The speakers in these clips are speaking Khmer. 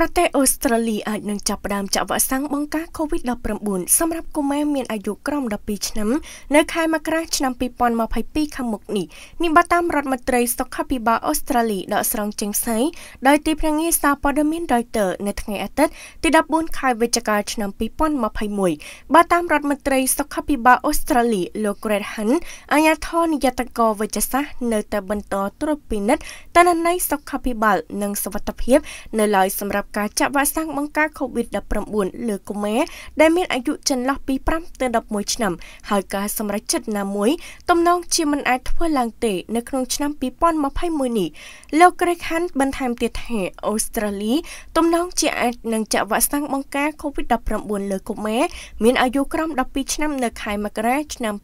ប្រទេសអូស្ត្រាលីអាចនឹងចាប់ផ្ដើមចាក់វ៉ាក់សាំងបង្ការ COVID-19 សម្រាប់កុមារមានអាយុក្រោម12ឆ្នាំនៅខែមករាឆ្នាំ2022ខាងមុខនេះនេះបើតាមរដ្ឋមន្ត្រីសុខាភិបាលអូស្ត្រាលីដកស្រង់ចេញផ្សាយដោយទីភ្នាក់ងារសារព័ត៌មាន Reuters នៅថ្ងៃអាទិត្យទី14ខែវិច្ឆិកាឆ្នាំ2021បើតាមរដ្ឋមន្ត្រីសុខាភិបាលអូស្ត្រាលីលោក Greg Hunt អាជ្ញាធរនាយកតកវិជ្ជសាស្ត្រនៅតែបន្តត្រួតពិនិត្យតនន័យសុខាភិបាលនិងសុវត្ថិភាពនៅឡើយសម្រាប់ប់ការចាក់វ៉ាក់សាំងបង្ការ COVID-19 លើកុមារដែលមានអាយុចន្លោះពី5ទៅ11ឆ្នាំហើយការសម្រេចចិត្តណាមួយទំនងជាមិនអាចធ្វើឡើងទេ នៅក្នុងឆ្នាំ2021នេះលោក Greg Hunt បន្ថែមទៀតថាអូស្ត្រាលីទំនងជាអាចនឹងចាក់វ៉ាក់សាំងបង្ការ COVID-19 លើកុមារមានអាយុក្រោម12ឆ្នាំ នៅខែមករាឆ្នាំ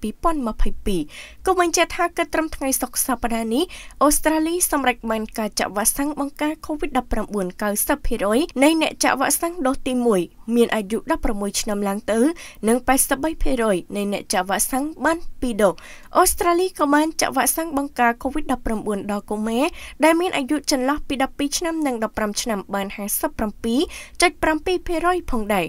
2022ក៏បញ្ជាក់ថាគិតត្រឹមថ្ងៃសុក្រសប្តាហ៍នេះអូស្ត្រាលីសម្រេចបានការចាក់វ៉ាក់សាំងបង្ការ COVID-19 90%នៃអ្នកចាក់វ៉ាក់សាំងដូសទី1មានអាយុ16ឆ្នាំឡើងទៅនិង83%នៃអ្នកចាក់វ៉ាក់សាំងបាន2ដូសអូស្ត្រាលីក៏បានចាក់វ៉ាក់សាំងបង្ការ COVID-19 ដល់កុមារដែលមានអាយុចន្លោះពី12ឆ្នាំនិង15ឆ្នាំបាន57.7%ផងដែរ